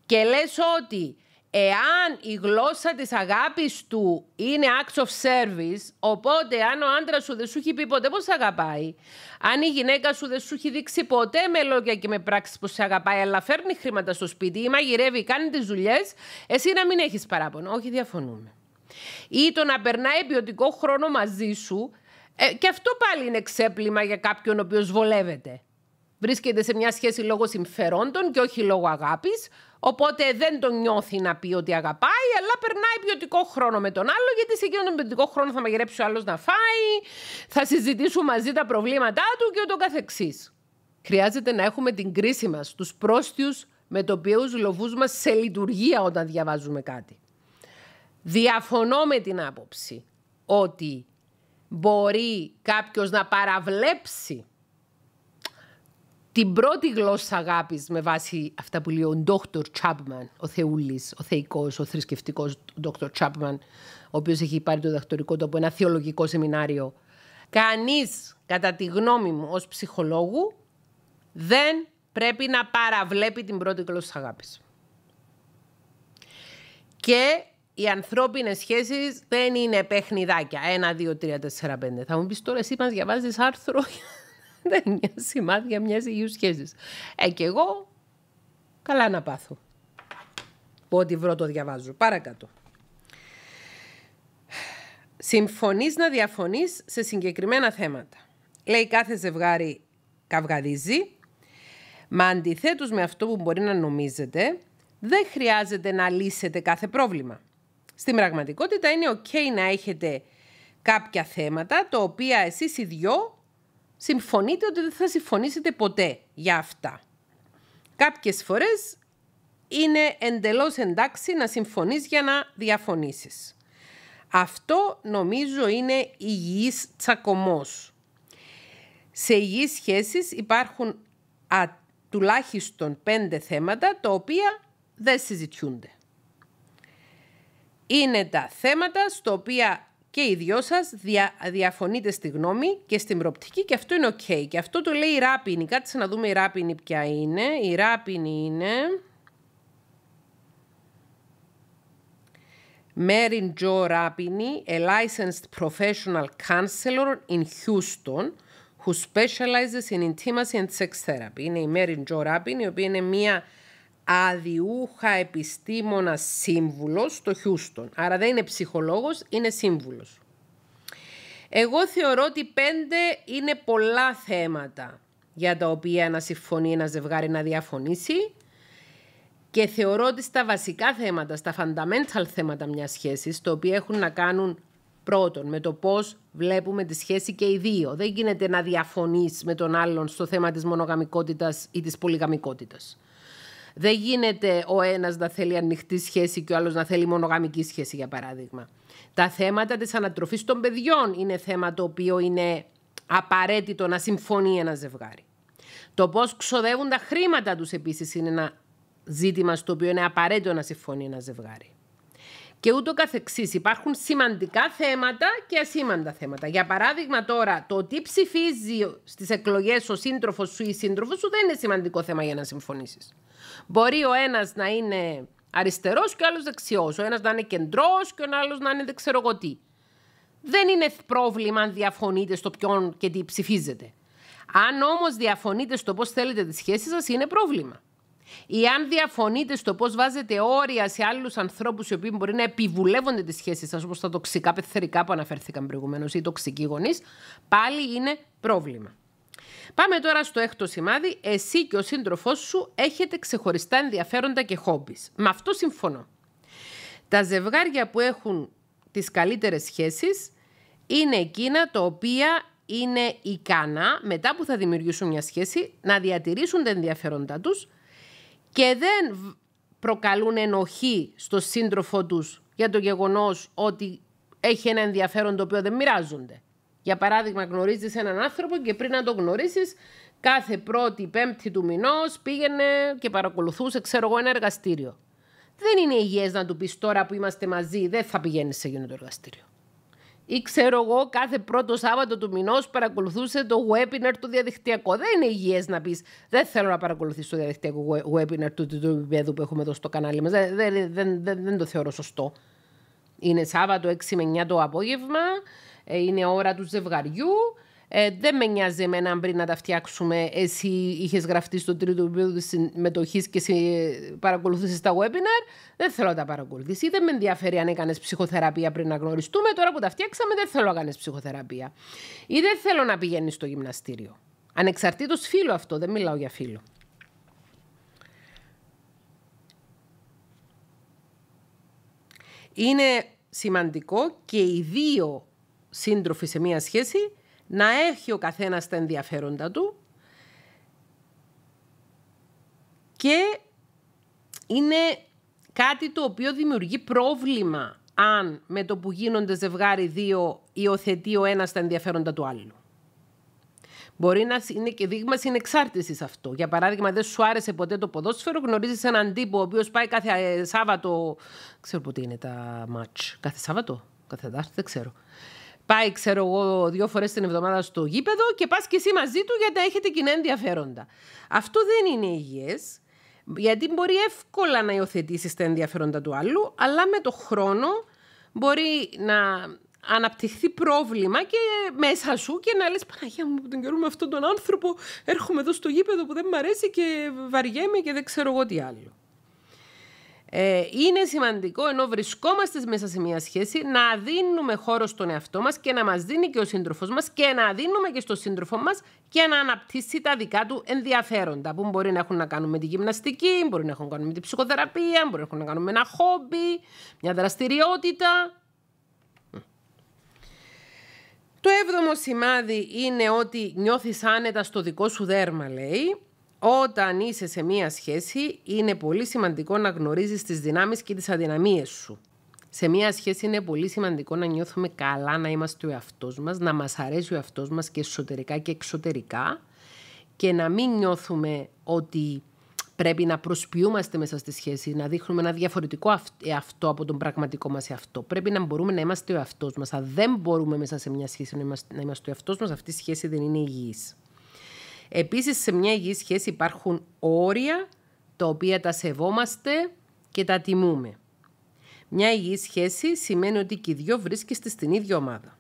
[SPEAKER 1] και λες ότι Εάν η γλώσσα της αγάπης του είναι acts of service, οπότε αν ο άντρας σου δεν σου έχει πει ποτέ πως αγαπάει, αν η γυναίκα σου δεν σου έχει δείξει ποτέ με λόγια και με πράξεις πως σε αγαπάει, αλλά φέρνει χρήματα στο σπίτι ή μαγειρεύει, κάνει τις δουλειές, εσύ να μην έχεις παράπονο. Όχι, διαφωνούμε. Ή το να περνάει ποιοτικό χρόνο μαζί σου, ε, και αυτό πάλι είναι ξέπλυμα για κάποιον ο οποίος βολεύεται. Βρίσκεται σε μια σχέση λόγω συμφερόντων και όχι λόγω αγάπης, Οπότε δεν τον νιώθει να πει ότι αγαπάει, αλλά περνάει ποιοτικό χρόνο με τον άλλο, γιατί σε εκείνον τον ποιοτικό χρόνο θα μαγειρέψει ο άλλος να φάει, θα συζητήσουν μαζί τα προβλήματά του και ούτω καθεξής. Χρειάζεται να έχουμε την κρίση μας, τους πρόστιους με το οποίους μας σε λειτουργία όταν διαβάζουμε κάτι. Διαφωνώ με την άποψη ότι μπορεί κάποιος να παραβλέψει την πρώτη γλώσσα αγάπης με βάση αυτά που λέει ο Dr. Chapman, ο Θεούλης, ο Θεϊκός, ο θρησκευτικός Dr. Chapman, ο οποίος έχει πάρει το διδακτορικό του από ένα θεολογικό σεμινάριο. Κανείς, κατά τη γνώμη μου, ως ψυχολόγου, δεν πρέπει να παραβλέπει την πρώτη γλώσσα αγάπης. Και οι ανθρώπινες σχέσεις δεν είναι παιχνιδάκια. Ένα, δύο, τρία, τέσσερα, πέντε. Θα μου πεις τώρα, εσύ μας διαβάζεις άρθρο Δεν είναι σημάδια μιας υγιούς σχέσης. Ε, και εγώ καλά να πάθω. Ό,τι βρω το διαβάζω. Παρακάτω. Συμφωνείς να διαφωνείς σε συγκεκριμένα θέματα. Λέει κάθε ζευγάρι καυγαδίζει, μα αντιθέτως με αυτό που μπορεί να νομίζετε, δεν χρειάζεται να λύσετε κάθε πρόβλημα. Στην πραγματικότητα είναι ok να έχετε κάποια θέματα τα οποία εσείς οι δυο συμφωνείτε ότι δεν θα συμφωνήσετε ποτέ για αυτά. Κάποιες φορές είναι εντελώς εντάξει να συμφωνείς για να διαφωνήσεις. Αυτό νομίζω είναι υγιής τσακωμός. Σε υγιείς σχέσεις υπάρχουν τουλάχιστον πέντε θέματα τα οποία δεν συζητιούνται. Είναι τα θέματα στο οποία και οι δυο σας δια, διαφωνείτε στη γνώμη και στην προοπτική και αυτό είναι οκ. Okay. Και αυτό το λέει η ράπινη. Κάτσε να δούμε η ράπινη ποια είναι. Η ράπινη είναι... Μέριν Τζο Ράπινη, a licensed professional counselor in Houston, who specializes in intimacy and sex therapy. Είναι η Μέριν Τζο Ράπινη, η οποία είναι μία αδιούχα επιστήμονα σύμβουλος στο Χιούστον. Άρα δεν είναι ψυχολόγος, είναι σύμβουλος. Εγώ θεωρώ ότι πέντε είναι πολλά θέματα για τα οποία να συμφωνεί ένα ζευγάρι να διαφωνήσει και θεωρώ ότι στα βασικά θέματα, στα fundamental θέματα μιας σχέσης, τα οποία έχουν να κάνουν πρώτον με το πώς βλέπουμε τη σχέση και οι δύο. Δεν γίνεται να διαφωνείς με τον άλλον στο θέμα της μονογαμικότητας ή της πολυγαμικότητας. Δεν γίνεται ο ένας να θέλει ανοιχτή σχέση και ο άλλος να θέλει μονογαμική σχέση, για παράδειγμα. Τα θέματα της ανατροφής των παιδιών είναι θέμα το οποίο είναι απαραίτητο να συμφωνεί ένα ζευγάρι. Το πώς ξοδεύουν τα χρήματα τους επίσης είναι ένα ζήτημα στο οποίο είναι απαραίτητο να συμφωνεί ένα ζευγάρι και ούτω καθεξής. Υπάρχουν σημαντικά θέματα και ασήμαντα θέματα. Για παράδειγμα τώρα, το τι ψηφίζει στις εκλογές ο σύντροφος σου ή η σύντροφος σου δεν είναι σημαντικό θέμα για να συμφωνήσεις. Μπορεί ο ένας να είναι αριστερός και ο άλλος δεξιός, ο ένας να είναι κεντρός και ο άλλος να είναι δεν ξέρω τι. Δεν είναι πρόβλημα αν διαφωνείτε στο ποιον και τι ψηφίζετε. Αν όμως διαφωνείτε στο πώς θέλετε τη σχέση σας, είναι πρόβλημα. Ή αν διαφωνείτε στο πώς βάζετε όρια σε άλλους ανθρώπους οι οποίοι μπορεί να επιβουλεύονται τις σχέσεις σας, όπως τα τοξικά πεθερικά που αναφέρθηκαν προηγουμένως ή τοξικοί γονείς, πάλι είναι πρόβλημα. Πάμε τώρα στο έκτο σημάδι. Εσύ και ο σύντροφός σου έχετε ξεχωριστά ενδιαφέροντα και χόμπι. Με αυτό συμφωνώ. Τα ζευγάρια που έχουν τις καλύτερες σχέσεις είναι εκείνα τα οποία είναι ικανά μετά που θα δημιουργήσουν μια σχέση να διατηρήσουν τα ενδιαφέροντά τους και δεν προκαλούν ενοχή στο σύντροφο τους για το γεγονός ότι έχει ένα ενδιαφέρον το οποίο δεν μοιράζονται. Για παράδειγμα, γνωρίζεις έναν άνθρωπο και πριν να τον γνωρίσεις, κάθε πρώτη, πέμπτη του μηνός πήγαινε και παρακολουθούσε, ξέρω εγώ, ένα εργαστήριο. Δεν είναι υγιές να του πεις τώρα που είμαστε μαζί, δεν θα πηγαίνεις σε εκείνο εργαστήριο ή ξέρω εγώ κάθε πρώτο Σάββατο του μηνός παρακολουθούσε το webinar του διαδικτυακού. Δεν είναι υγιές να πεις Δεν θέλω να παρακολουθήσω το διαδικτυακό webinar του επίπεδου που έχουμε εδώ στο κανάλι μας. Δεν, δεν, δεν, δεν το θεωρώ σωστό. Είναι Σάββατο 6 με 9 το απόγευμα, ε, είναι ώρα του ζευγαριού. Ε, δεν με νοιάζει εμένα αν πριν να τα φτιάξουμε. Εσύ είχες γραφτεί στο τρίτο επίπεδο της συμμετοχής και εσύ παρακολουθούσες τα webinar. Δεν θέλω να τα παρακολουθήσει. Δεν με ενδιαφέρει αν έκανες ψυχοθεραπεία πριν να γνωριστούμε. Τώρα που τα φτιάξαμε, δεν θέλω να κάνεις ψυχοθεραπεία. Ή δεν θέλω να πηγαίνεις στο γυμναστήριο. Ανεξαρτήτως φίλο αυτό, δεν μιλάω για φίλο. Είναι σημαντικό και οι δύο σύντροφοι σε μία σχέση να έχει ο καθένας τα ενδιαφέροντα του και είναι κάτι το οποίο δημιουργεί πρόβλημα αν με το που γίνονται ζευγάρι δύο υιοθετεί ο ένας τα ενδιαφέροντα του άλλου. Μπορεί να είναι και δείγμα συνεξάρτησης αυτό. Για παράδειγμα, δεν σου άρεσε ποτέ το ποδόσφαιρο, γνωρίζεις έναν τύπο ο οποίος πάει κάθε ε, Σάββατο. Ξέρω πότε είναι τα μάτ. Κάθε Σάββατο, κάθε Δάρτη, δεν ξέρω πάει, ξέρω εγώ, δύο φορές την εβδομάδα στο γήπεδο και πας και εσύ μαζί του γιατί έχετε κοινά ενδιαφέροντα. Αυτό δεν είναι υγιές, γιατί μπορεί εύκολα να υιοθετήσεις τα ενδιαφέροντα του άλλου, αλλά με το χρόνο μπορεί να αναπτυχθεί πρόβλημα και μέσα σου και να λες Παναγία μου τον καιρό με αυτόν τον άνθρωπο έρχομαι εδώ στο γήπεδο που δεν μου αρέσει και βαριέμαι και δεν ξέρω εγώ τι άλλο. Ε, είναι σημαντικό ενώ βρισκόμαστε μέσα σε μια σχέση να δίνουμε χώρο στον εαυτό μας και να μας δίνει και ο σύντροφος μας και να δίνουμε και στον σύντροφο μας και να αναπτύσσει τα δικά του ενδιαφέροντα που μπορεί να έχουν να κάνουν με τη γυμναστική, μπορεί να έχουν να κάνουν με τη ψυχοθεραπεία, μπορεί να έχουν να κάνουν με ένα χόμπι, μια δραστηριότητα. Το έβδομο σημάδι είναι ότι νιώθεις άνετα στο δικό σου δέρμα, λέει. Όταν είσαι σε μία σχέση, είναι πολύ σημαντικό να γνωρίζεις τις δυνάμεις και τις αδυναμίες σου. Σε μία σχέση είναι πολύ σημαντικό να νιώθουμε καλά, να είμαστε ο εαυτός μας, να μας αρέσει ο εαυτός μας και εσωτερικά και εξωτερικά και να μην νιώθουμε ότι πρέπει να προσποιούμαστε μέσα στη σχέση, να δείχνουμε ένα διαφορετικό εαυτό από τον πραγματικό μας εαυτό. Πρέπει να μπορούμε να είμαστε ο εαυτός μας. Αν δεν μπορούμε μέσα σε μια σχέση να είμαστε ο εαυτός μας. αυτή η σχέση δεν είναι υγιής. Επίσης σε μια υγιή σχέση υπάρχουν όρια τα οποία τα σεβόμαστε και τα τιμούμε. Μια υγιή σχέση σημαίνει ότι και οι δυο βρίσκεστε στην ίδια ομάδα.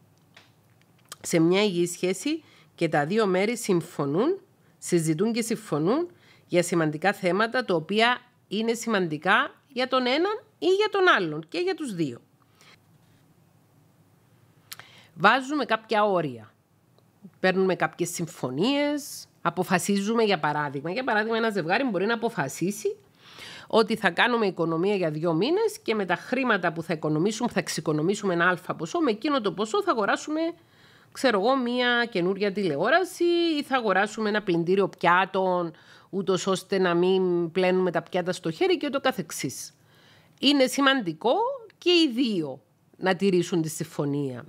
[SPEAKER 1] Σε μια υγιή σχέση και τα δύο μέρη συμφωνούν, συζητούν και συμφωνούν για σημαντικά θέματα τα οποία είναι σημαντικά για τον έναν ή για τον άλλον και για τους δύο. Βάζουμε κάποια όρια. Παίρνουμε κάποιες συμφωνίες, Αποφασίζουμε για παράδειγμα. Για παράδειγμα ένα ζευγάρι μπορεί να αποφασίσει ότι θα κάνουμε οικονομία για δύο μήνες και με τα χρήματα που θα οικονομήσουμε, θα εξοικονομήσουμε ένα αλφα ποσό, με εκείνο το ποσό θα αγοράσουμε, ξέρω εγώ, μία καινούρια τηλεόραση ή θα αγοράσουμε ένα πλυντήριο πιάτων, ούτως ώστε να μην πλένουμε τα πιάτα στο χέρι και ούτω καθεξής. Είναι σημαντικό και οι δύο να τηρήσουν τη συμφωνία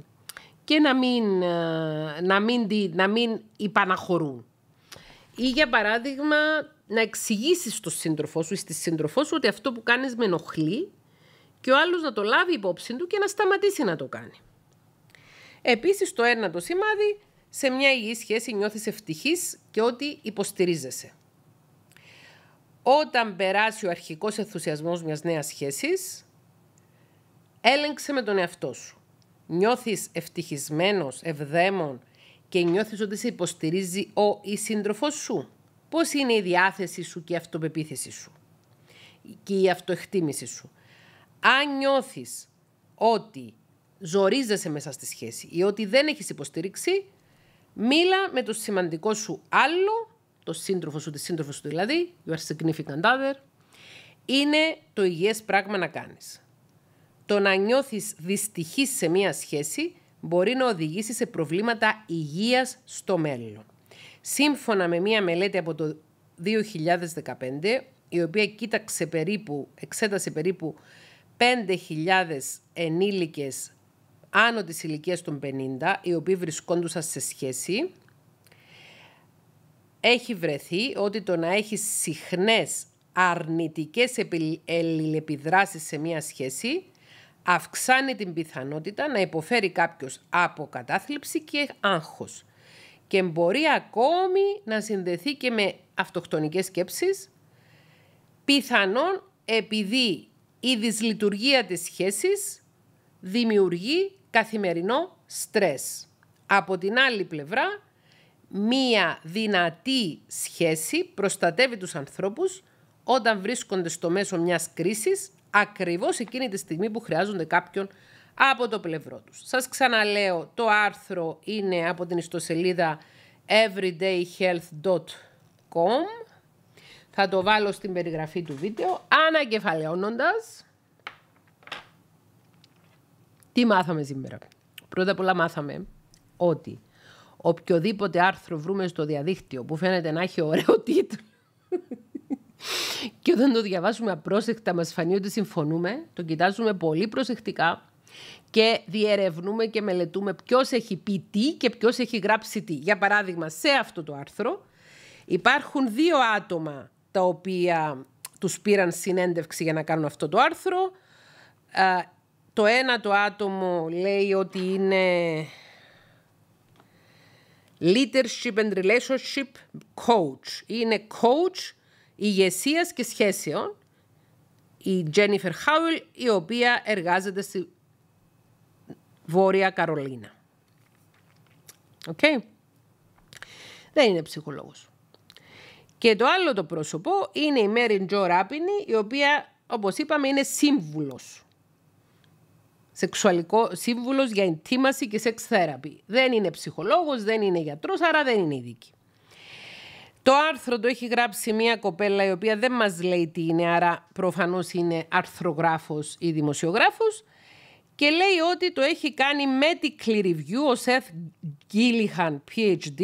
[SPEAKER 1] και να μην, ε, να μην, να μην υπαναχωρούν. Ή για παράδειγμα να εξηγήσεις στον σύντροφό σου ή στη σύντροφό σου ότι αυτό που κάνεις με ενοχλεί και ο άλλος να το λάβει υπόψη του και να σταματήσει να το κάνει. Επίσης το το σημάδι σε μια υγιή σχέση νιώθεις ευτυχής και ότι υποστηρίζεσαι. Όταν περάσει ο αρχικός ενθουσιασμός μιας νέας σχέσης, έλεγξε με τον εαυτό σου. Νιώθεις ευτυχισμένος, ευδαίμων, και νιώθεις ότι σε υποστηρίζει ο ή σύντροφός σου. Πώς είναι η διάθεση σου και η αυτοπεποίθηση σου και η αυτοεκτίμηση σου. Αν νιώθεις ότι ζορίζεσαι μέσα στη σχέση ή ότι δεν έχεις υποστήριξη, μίλα με το σημαντικό σου άλλο, το σύντροφο σου, τη σύντροφο σου δηλαδή, you significant other, είναι το υγιές πράγμα να κάνεις. Το να νιώθεις δυστυχής σε μία σχέση μπορεί να οδηγήσει σε προβλήματα υγείας στο μέλλον. Σύμφωνα με μία μελέτη από το 2015, η οποία κοίταξε περίπου, εξέτασε περίπου 5.000 ενήλικες άνω της ηλικίας των 50, οι οποίοι βρισκόντουσαν σε σχέση, έχει βρεθεί ότι το να έχει συχνές αρνητικές αλληλεπιδράσεις σε μία σχέση αυξάνει την πιθανότητα να υποφέρει κάποιος από κατάθλιψη και άγχος και μπορεί ακόμη να συνδεθεί και με αυτοκτονικές σκέψεις, πιθανόν επειδή η δυσλειτουργία της σχέσης δημιουργεί καθημερινό στρες. Από την άλλη πλευρά, μία δυνατή σχέση προστατεύει τους ανθρώπους όταν βρίσκονται στο μέσο μιας κρίσης ακριβώς εκείνη τη στιγμή που χρειάζονται κάποιον από το πλευρό τους. Σας ξαναλέω, το άρθρο είναι από την ιστοσελίδα everydayhealth.com. Θα το βάλω στην περιγραφή του βίντεο, ανακεφαλαιώνοντας. Τι μάθαμε σήμερα. Πρώτα απ' όλα μάθαμε ότι οποιοδήποτε άρθρο βρούμε στο διαδίκτυο που φαίνεται να έχει ωραίο τίτλο και όταν το διαβάζουμε απρόσεκτα, μας φανεί ότι συμφωνούμε, το κοιτάζουμε πολύ προσεκτικά και διερευνούμε και μελετούμε ποιος έχει πει τι και ποιος έχει γράψει τι. Για παράδειγμα, σε αυτό το άρθρο υπάρχουν δύο άτομα τα οποία τους πήραν συνέντευξη για να κάνουν αυτό το άρθρο. Το ένα το άτομο λέει ότι είναι leadership and relationship coach. Είναι coach ηγεσίας και σχέσεων, η Τζένιφερ Χάουλ, η οποία εργάζεται στη Βόρεια Καρολίνα. Οκ. Δεν είναι ψυχολόγος. Και το άλλο το πρόσωπο είναι η Μέριν Τζο Ράπινη, η οποία, όπως είπαμε, είναι σύμβουλος. Σεξουαλικό σύμβουλος για εντύμαση και σεξ θέραπη. Δεν είναι ψυχολόγος, δεν είναι γιατρός, άρα δεν είναι ειδική. Το άρθρο το έχει γράψει μια κοπέλα η οποία δεν μας λέει τι είναι, άρα προφανώς είναι αρθρογράφος ή δημοσιογράφος και λέει ότι το έχει κάνει medical review ο Seth Gillihan PhD,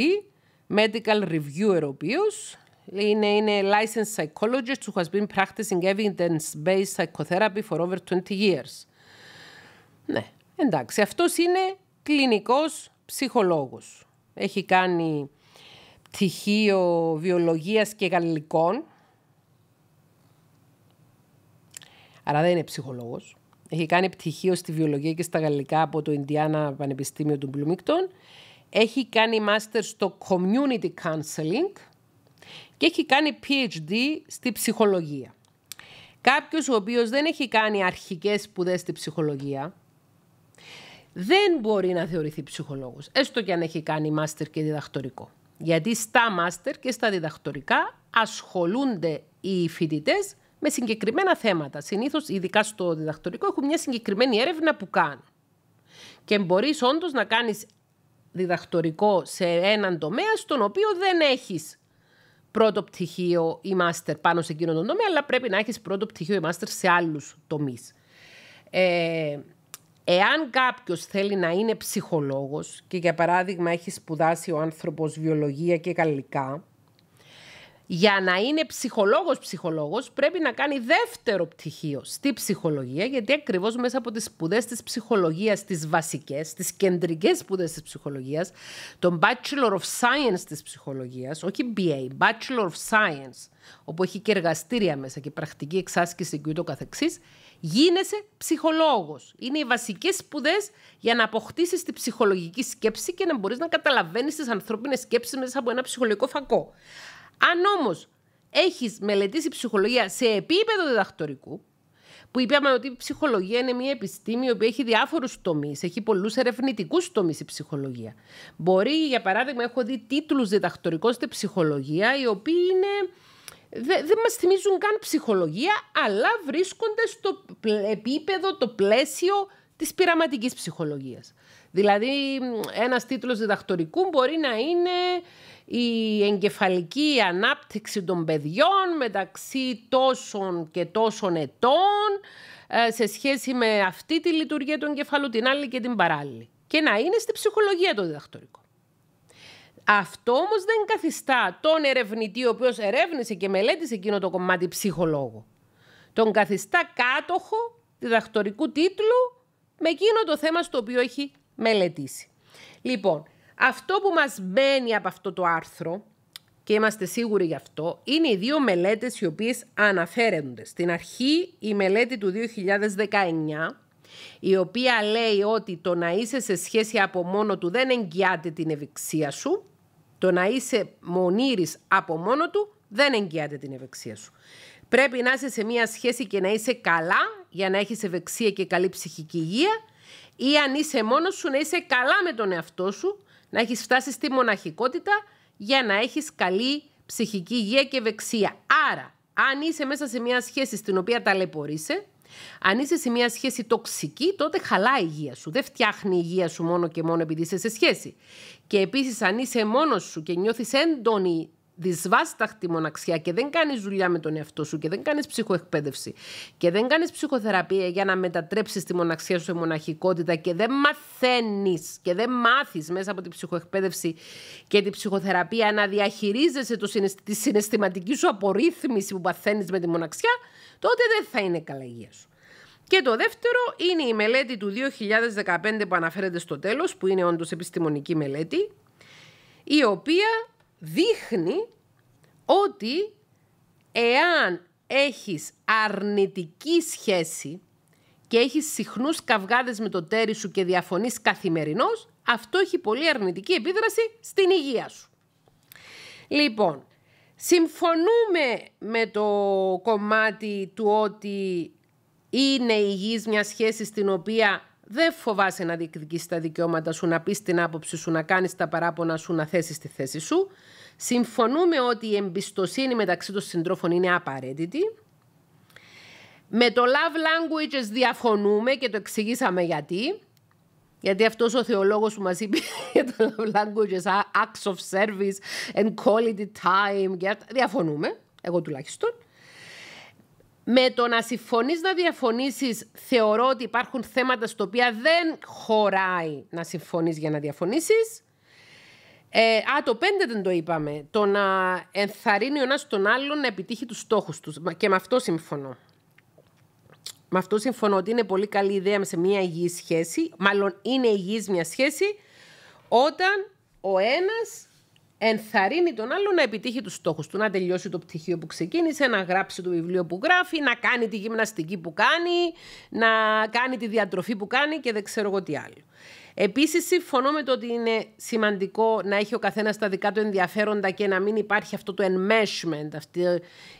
[SPEAKER 1] medical reviewer ο οποίος, είναι, είναι licensed psychologist who has been practicing evidence-based psychotherapy for over 20 years. Ναι, εντάξει, αυτός είναι κλινικός ψυχολόγος. Έχει κάνει πτυχίο βιολογίας και γαλλικών. Άρα δεν είναι ψυχολόγος. Έχει κάνει πτυχίο στη βιολογία και στα γαλλικά από το Ινδιάνα Πανεπιστήμιο του Μπλουμικτόν. Έχει κάνει μάστερ στο Community Counseling και έχει κάνει PhD στη ψυχολογία. Κάποιος ο οποίος δεν έχει κάνει αρχικές σπουδές στη ψυχολογία, δεν μπορεί να θεωρηθεί ψυχολόγος, έστω και αν έχει κάνει μάστερ και διδακτορικό. Γιατί στα μάστερ και στα διδακτορικά ασχολούνται οι φοιτητές με συγκεκριμένα θέματα. Συνήθως, ειδικά στο διδακτορικό, έχουν μια συγκεκριμένη έρευνα που κάνουν. Και μπορείς όντως να κάνεις διδακτορικό σε έναν τομέα στον οποίο δεν έχεις πρώτο πτυχίο ή μάστερ πάνω σε εκείνον τον τομέα, αλλά πρέπει να έχεις πρώτο πτυχίο ή μάστερ σε άλλους τομείς. Ε, Εάν κάποιος θέλει να είναι ψυχολόγος και για παράδειγμα έχει σπουδάσει ο άνθρωπος βιολογία και γαλλικά, για να είναι ψυχολόγος ψυχολόγος πρέπει να κάνει δεύτερο πτυχίο στη ψυχολογία γιατί ακριβώς μέσα από τις σπουδές της ψυχολογίας, τις βασικές, τις κεντρικές σπουδές της ψυχολογίας, τον Bachelor of Science της ψυχολογίας, όχι BA, Bachelor of Science, όπου έχει και εργαστήρια μέσα και πρακτική εξάσκηση και ούτω καθεξής, Γίνεσαι ψυχολόγος. Είναι οι βασικές σπουδές για να αποκτήσεις τη ψυχολογική σκέψη και να μπορείς να καταλαβαίνεις τις ανθρώπινες σκέψεις μέσα από ένα ψυχολογικό φακό. Αν όμως έχεις μελετήσει ψυχολογία σε επίπεδο διδακτορικού, που είπαμε ότι η ψυχολογία είναι μια επιστήμη που έχει διάφορους τομείς, έχει πολλούς ερευνητικούς τομείς η ψυχολογία. Μπορεί, για παράδειγμα, έχω δει τίτλους διδακτορικών στη ψυχολογία, οι οποίοι είναι δεν μας θυμίζουν καν ψυχολογία, αλλά βρίσκονται στο επίπεδο, το πλαίσιο της πειραματικής ψυχολογίας. Δηλαδή, ένας τίτλος διδακτορικού μπορεί να είναι η εγκεφαλική ανάπτυξη των παιδιών μεταξύ τόσων και τόσων ετών ε, σε σχέση με αυτή τη λειτουργία του εγκεφαλού, την άλλη και την παράλληλη. Και να είναι στη ψυχολογία το διδακτορικό. Αυτό όμως δεν καθιστά τον ερευνητή, ο οποίος ερεύνησε και μελέτησε εκείνο το κομμάτι ψυχολόγο. Τον καθιστά κάτοχο διδακτορικού τίτλου με εκείνο το θέμα στο οποίο έχει μελετήσει. Λοιπόν, αυτό που μας μπαίνει από αυτό το άρθρο και είμαστε σίγουροι γι' αυτό, είναι οι δύο μελέτες οι οποίες αναφέρονται. Στην αρχή η μελέτη του 2019, η οποία λέει ότι το να είσαι σε σχέση από μόνο του δεν εγγυάται την ευηξία σου το να είσαι μονήρης από μόνο του δεν εγγυάται την ευεξία σου. Πρέπει να είσαι σε μία σχέση και να είσαι καλά για να έχεις ευεξία και καλή ψυχική υγεία ή αν είσαι μόνος σου να είσαι καλά με τον εαυτό σου, να έχεις φτάσει στη μοναχικότητα για να έχεις καλή ψυχική υγεία και ευεξία. Άρα, αν είσαι μέσα σε μία σχέση στην οποία ταλαιπωρείσαι, αν είσαι σε μια σχέση τοξική, τότε χαλάει η υγεία σου. Δεν φτιάχνει η υγεία σου μόνο και μόνο επειδή είσαι σε σχέση. Και επίσης, αν είσαι μόνος σου και νιώθεις έντονη δυσβάσταχτη μοναξιά και δεν κάνεις δουλειά με τον εαυτό σου και δεν κάνεις ψυχοεκπαίδευση και δεν κάνεις ψυχοθεραπεία για να μετατρέψεις τη μοναξιά σου σε μοναχικότητα και δεν μαθαίνεις και δεν μάθεις μέσα από την ψυχοεκπαίδευση και την ψυχοθεραπεία να διαχειρίζεσαι το, τη συναισθηματική σου απορρίθμιση που παθαίνεις με τη μοναξιά, τότε δεν θα είναι καλά υγεία σου. Και το δεύτερο είναι η μελέτη του 2015 που αναφέρεται στο τέλος, που είναι όντως επιστημονική μελέτη, η οποία δείχνει ότι εάν έχεις αρνητική σχέση και έχεις συχνούς καυγάδες με το τέρι σου και διαφωνείς καθημερινώς, αυτό έχει πολύ αρνητική επίδραση στην υγεία σου. Λοιπόν, Συμφωνούμε με το κομμάτι του ότι είναι υγιής μια σχέση στην οποία δεν φοβάσαι να διεκδικείς τα δικαιώματα σου, να πεις την άποψη σου, να κάνεις τα παράπονα σου, να θέσεις τη θέση σου. Συμφωνούμε ότι η εμπιστοσύνη μεταξύ των συντρόφων είναι απαραίτητη. Με το love languages διαφωνούμε και το εξηγήσαμε γιατί. Γιατί αυτός ο θεολόγος που μας είπε για τα languages, acts of service and quality time, και... διαφωνούμε, εγώ τουλάχιστον. Με το να συμφωνείς να διαφωνήσεις, θεωρώ ότι υπάρχουν θέματα στα οποία δεν χωράει να συμφωνείς για να διαφωνήσεις. Ε, α, το πέντε δεν το είπαμε. Το να ενθαρρύνει ο ένας τον άλλον να επιτύχει τους στόχους τους. Και με αυτό συμφωνώ με αυτό συμφωνώ ότι είναι πολύ καλή ιδέα σε μια υγιής σχέση, μάλλον είναι υγιής μια σχέση, όταν ο ένας ενθαρρύνει τον άλλο να επιτύχει τους στόχους του, να τελειώσει το πτυχίο που ξεκίνησε, να γράψει το βιβλίο που γράφει, να κάνει τη γυμναστική που κάνει, να κάνει τη διατροφή που κάνει και δεν ξέρω εγώ τι άλλο. Επίσης, συμφωνώ με το ότι είναι σημαντικό να έχει ο καθένας τα δικά του ενδιαφέροντα και να μην υπάρχει αυτό το enmeshment, αυτή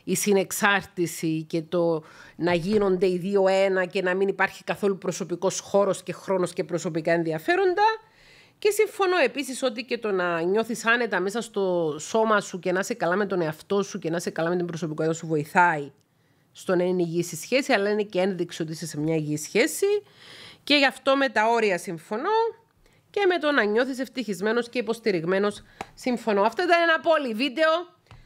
[SPEAKER 1] η συνεξάρτηση και το να γίνονται οι δύο ένα και να μην υπάρχει καθόλου προσωπικός χώρος και χρόνος και προσωπικά ενδιαφέροντα. Και συμφωνώ επίσης ότι και το να νιώθεις άνετα μέσα στο σώμα σου και να είσαι καλά με τον εαυτό σου και να είσαι καλά με την προσωπικότητα σου βοηθάει στο να είναι υγιής η σχέση, αλλά είναι και ένδειξη ότι είσαι σε μια υγιή σχέση. Και γι' αυτό με τα όρια συμφωνώ και με το να νιώθεις ευτυχισμένος και υποστηριγμένος συμφωνώ. Αυτό ήταν ένα πολύ βίντεο.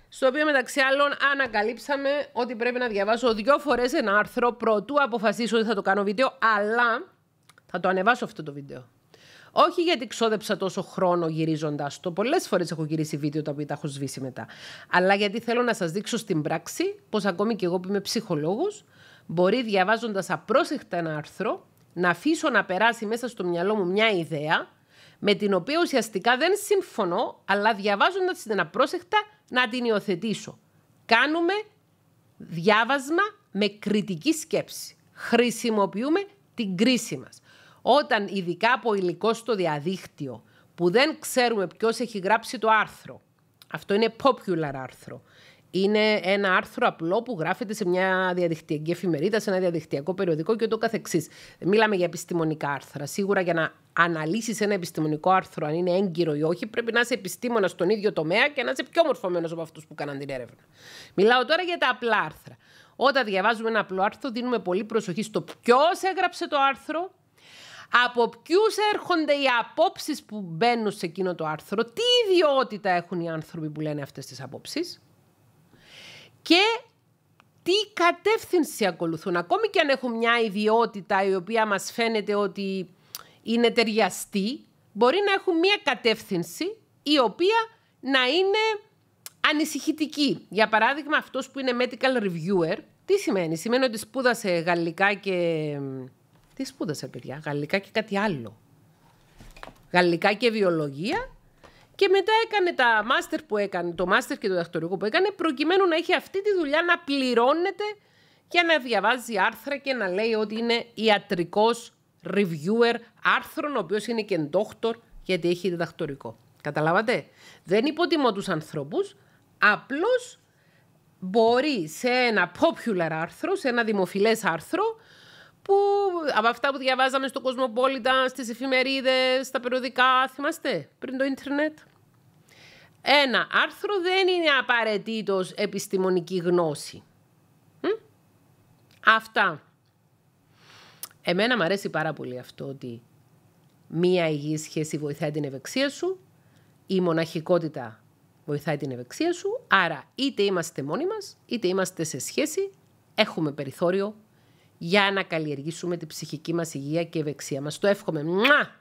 [SPEAKER 1] Στο οποίο μεταξύ άλλων ανακαλύψαμε ότι πρέπει να διαβάσω δύο φορές ένα άρθρο πρωτού αποφασίσω ότι θα το κάνω βίντεο, αλλά θα το ανεβάσω αυτό το βίντεο. Όχι γιατί ξόδεψα τόσο χρόνο γυρίζοντας το. Πολλές φορές έχω γυρίσει βίντεο τα οποία τα έχω σβήσει μετά. Αλλά γιατί θέλω να σας δείξω στην πράξη πως ακόμη και εγώ που είμαι ψυχολόγος, μπορεί διαβάζοντας απρόσεχτα ένα άρθρο να αφήσω να περάσει μέσα στο μυαλό μου μια ιδέα με την οποία ουσιαστικά δεν συμφωνώ, αλλά διαβάζοντας την απρόσεχτα να την υιοθετήσω. Κάνουμε διάβασμα με κριτική σκέψη. Χρησιμοποιούμε την κρίση μας. Όταν ειδικά από υλικό στο διαδίκτυο, που δεν ξέρουμε ποιος έχει γράψει το άρθρο, αυτό είναι popular άρθρο, είναι ένα άρθρο απλό που γράφεται σε μια διαδικτυακή εφημερίδα, σε ένα διαδικτυακό περιοδικό και ούτω καθεξής. Μίλαμε για επιστημονικά άρθρα. Σίγουρα για να αναλύσεις ένα επιστημονικό άρθρο, αν είναι έγκυρο ή όχι, πρέπει να είσαι επιστήμονα στον ίδιο τομέα και να είσαι πιο μορφωμένος από αυτούς που κάναν την έρευνα. Μιλάω τώρα για τα απλά άρθρα. Όταν διαβάζουμε ένα απλό άρθρο, δίνουμε πολύ προσοχή στο ποιος έγραψε το άρθρο, από ποιους έρχονται οι απόψεις που μπαίνουν σε εκείνο το άρθρο, τι ιδιότητα έχουν οι άνθρωποι που λένε αυτές τις απόψεις και τι κατεύθυνση ακολουθούν. Ακόμη και αν έχουν μια ιδιότητα η οποία μας φαίνεται ότι είναι ταιριαστή, μπορεί να έχουν μια κατεύθυνση η οποία να είναι ανησυχητική. Για παράδειγμα, αυτός που είναι medical reviewer, τι σημαίνει. Σημαίνει ότι σπούδασε γαλλικά και... Τι σπούδασε, παιδιά, γαλλικά και κάτι άλλο. Γαλλικά και βιολογία και μετά έκανε τα μάστερ που έκανε, το μάστερ και το δακτορικό που έκανε, προκειμένου να έχει αυτή τη δουλειά να πληρώνεται και να διαβάζει άρθρα και να λέει ότι είναι ιατρικός reviewer άρθρων, ο οποίος είναι και ντόχτορ γιατί έχει διδακτορικό. Καταλάβατε. Δεν υποτιμώ τους ανθρώπους, απλώς μπορεί σε ένα popular άρθρο, σε ένα δημοφιλές άρθρο, που από αυτά που διαβάζαμε στο Κοσμοπόλιτα, στις εφημερίδες, στα περιοδικά, θυμάστε, πριν το ίντερνετ. Ένα άρθρο δεν είναι απαραίτητος επιστημονική γνώση. Μ? Αυτά. Εμένα μου αρέσει πάρα πολύ αυτό ότι μία υγιή σχέση βοηθάει την ευεξία σου, η μοναχικότητα βοηθάει την ευεξία σου, άρα είτε είμαστε μόνοι μας, είτε είμαστε σε σχέση, έχουμε περιθώριο για να καλλιεργήσουμε την ψυχική μας υγεία και ευεξία μας. Το εύχομαι. Μουά!